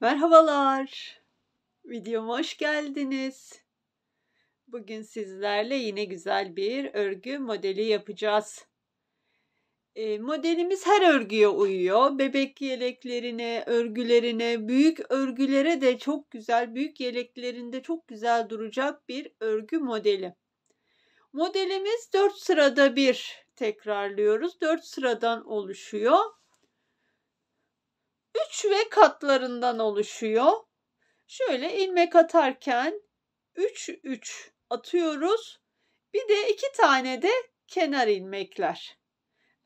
Merhabalar. Videoma hoş geldiniz. Bugün sizlerle yine güzel bir örgü modeli yapacağız. E, modelimiz her örgüye uyuyor. Bebek yeleklerine, örgülerine, büyük örgülere de çok güzel, büyük yeleklerinde çok güzel duracak bir örgü modeli. Modelimiz 4 sırada bir tekrarlıyoruz. 4 sıradan oluşuyor. 3 ve katlarından oluşuyor. Şöyle ilmek atarken 3 3 atıyoruz. Bir de iki tane de kenar ilmekler.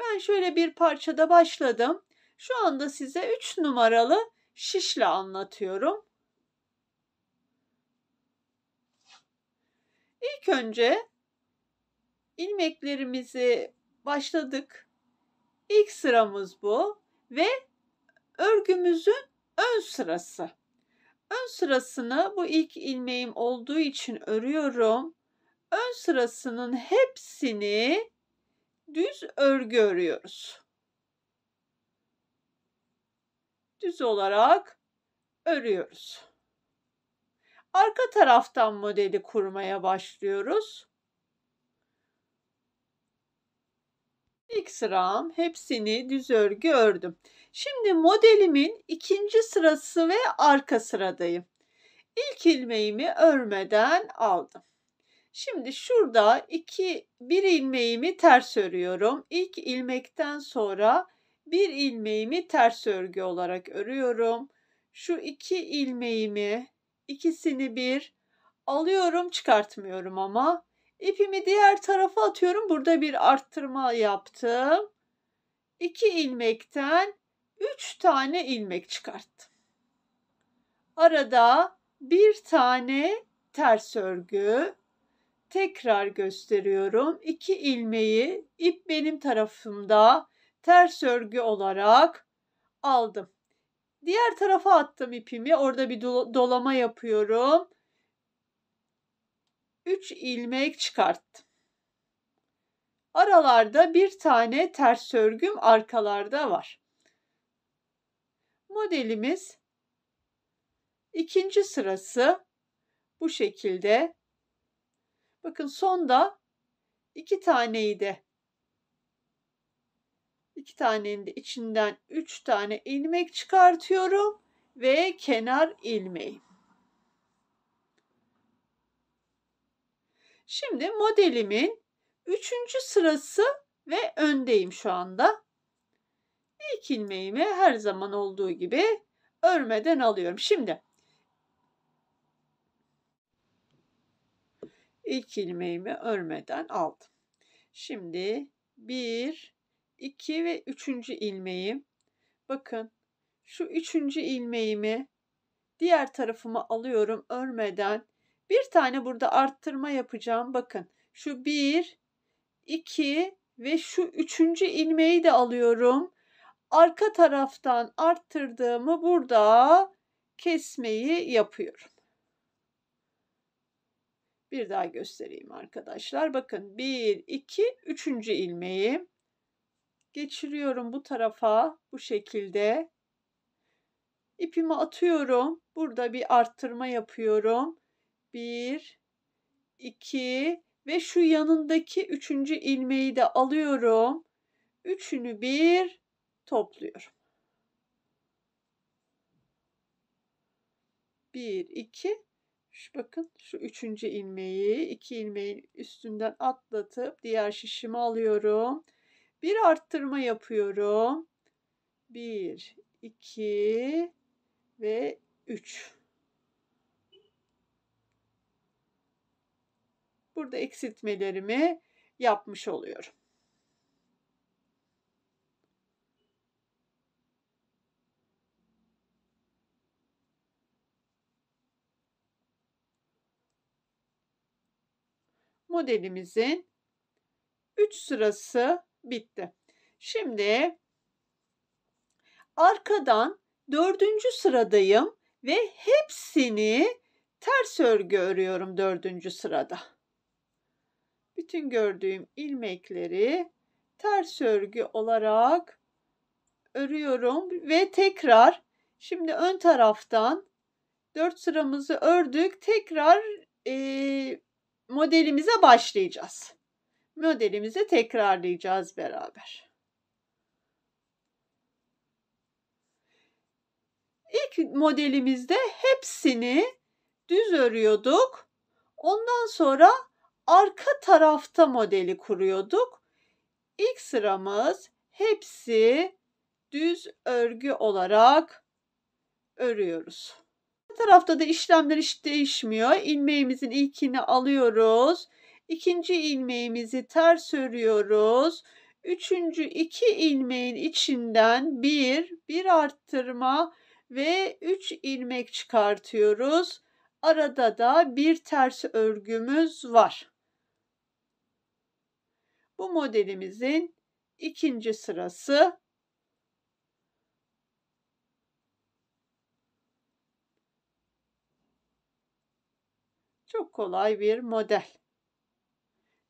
Ben şöyle bir parçada başladım. Şu anda size 3 numaralı şişle anlatıyorum. İlk önce ilmeklerimizi başladık. İlk sıramız bu ve örgümüzün ön sırası. Ön sırasını bu ilk ilmeğim olduğu için örüyorum. Ön sırasının hepsini düz örgü örüyoruz. Düz olarak örüyoruz. Arka taraftan modeli kurmaya başlıyoruz. İlk sıram hepsini düz örgü ördüm. Şimdi modelimin ikinci sırası ve arka sıradayım. İlk ilmeğimi örmeden aldım. Şimdi şurada iki bir ilmeğimi ters örüyorum. İlk ilmekten sonra bir ilmeğimi ters örgü olarak örüyorum. Şu iki ilmeğimi ikisini bir alıyorum çıkartmıyorum ama ipimi diğer tarafa atıyorum. Burada bir arttırma yaptım. İki ilmekten Üç tane ilmek çıkarttım. Arada bir tane ters örgü tekrar gösteriyorum. İki ilmeği ip benim tarafımda ters örgü olarak aldım. Diğer tarafa attım ipimi. Orada bir dolama yapıyorum. 3 ilmek çıkarttım. Aralarda bir tane ters örgüm arkalarda var modelimiz ikinci sırası bu şekilde. Bakın sonda iki taneydi. İki iki tanenin de içinden üç tane ilmek çıkartıyorum ve kenar ilmeği. Şimdi modelimin üçüncü sırası ve öndeyim şu anda. İlk ilmeğimi her zaman olduğu gibi örmeden alıyorum. Şimdi ilk ilmeğimi örmeden aldım. Şimdi 1, 2 ve 3. ilmeğim. Bakın şu 3. ilmeğimi diğer tarafıma alıyorum örmeden. Bir tane burada arttırma yapacağım. Bakın şu 1, 2 ve şu 3. ilmeği de alıyorum arka taraftan arttırdığımı burada kesmeyi yapıyorum. Bir daha göstereyim arkadaşlar. Bakın 1, 2, 3. ilmeği geçiriyorum bu tarafa bu şekilde. İpimi atıyorum. Burada bir arttırma yapıyorum. 1, 2 ve şu yanındaki 3. ilmeği de alıyorum. Üçünü bir topluyorum. 1 2 şu bakın şu üçüncü ilmeği iki ilmeğin üstünden atlatıp diğer şişimi alıyorum. Bir arttırma yapıyorum. 1 2 ve 3. Burada eksiltmelerimi yapmış oluyorum. modelimizin 3 sırası bitti. Şimdi arkadan 4. sıradayım ve hepsini ters örgü örüyorum 4. sırada. Bütün gördüğüm ilmekleri ters örgü olarak örüyorum ve tekrar şimdi ön taraftan 4 sıramızı ördük. Tekrar e, modelimize başlayacağız. Modelimizi tekrarlayacağız beraber. İlk modelimizde hepsini düz örüyorduk. Ondan sonra arka tarafta modeli kuruyorduk. İlk sıramız hepsi düz örgü olarak örüyoruz tarafta da işlemler hiç değişmiyor. İlmeğimizin ilkini alıyoruz. İkinci ilmeğimizi ters örüyoruz. Üçüncü iki ilmeğin içinden bir, bir arttırma ve üç ilmek çıkartıyoruz. Arada da bir ters örgümüz var. Bu modelimizin ikinci sırası Çok kolay bir model.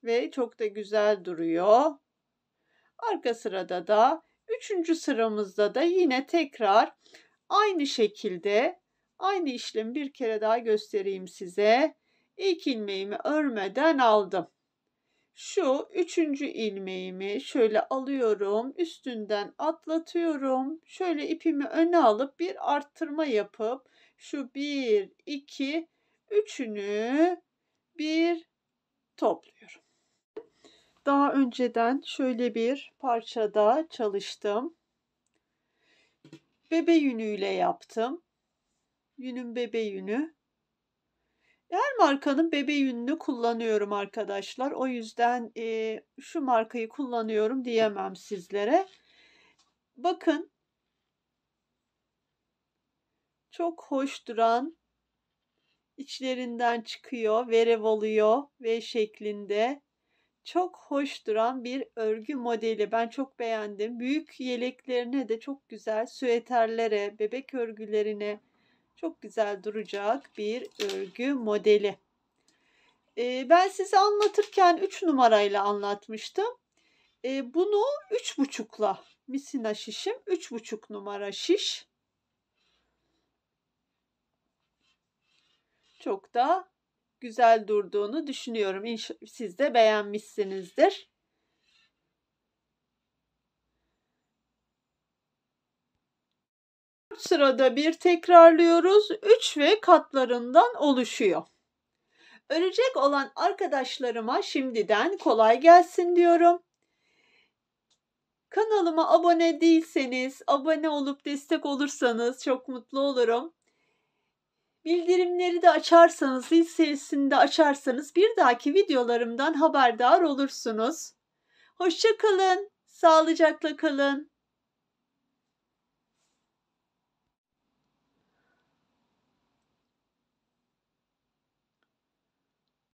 Ve çok da güzel duruyor. Arka sırada da üçüncü sıramızda da yine tekrar aynı şekilde aynı işlemi bir kere daha göstereyim size. İlk ilmeğimi örmeden aldım. Şu üçüncü ilmeğimi şöyle alıyorum, üstünden atlatıyorum. Şöyle ipimi öne alıp bir arttırma yapıp şu bir, iki, Üçünü bir topluyorum. Daha önceden şöyle bir parçada çalıştım. Bebe yünüyle yaptım. Yünün bebe yünü. Her markanın bebe yününü kullanıyorum arkadaşlar. O yüzden e, şu markayı kullanıyorum diyemem sizlere. Bakın. Çok hoş duran içlerinden çıkıyor, verev oluyor ve şeklinde çok hoş duran bir örgü modeli. Ben çok beğendim. Büyük yeleklerine de çok güzel, süeterlere, bebek örgülerine çok güzel duracak bir örgü modeli. ben size anlatırken 3 numarayla anlatmıştım. Ee, bunu 3,5'la misina şişim 3,5 numara şiş. çok da güzel durduğunu düşünüyorum. Siz de beğenmişsinizdir. sırada bir tekrarlıyoruz. 3 ve katlarından oluşuyor. Ölecek olan arkadaşlarıma şimdiden kolay gelsin diyorum. Kanalıma abone değilseniz, abone olup destek olursanız çok mutlu olurum. Bildirimleri de açarsanız, zil sesini de açarsanız bir dahaki videolarımdan haberdar olursunuz. Hoşça kalın, sağlıcakla kalın.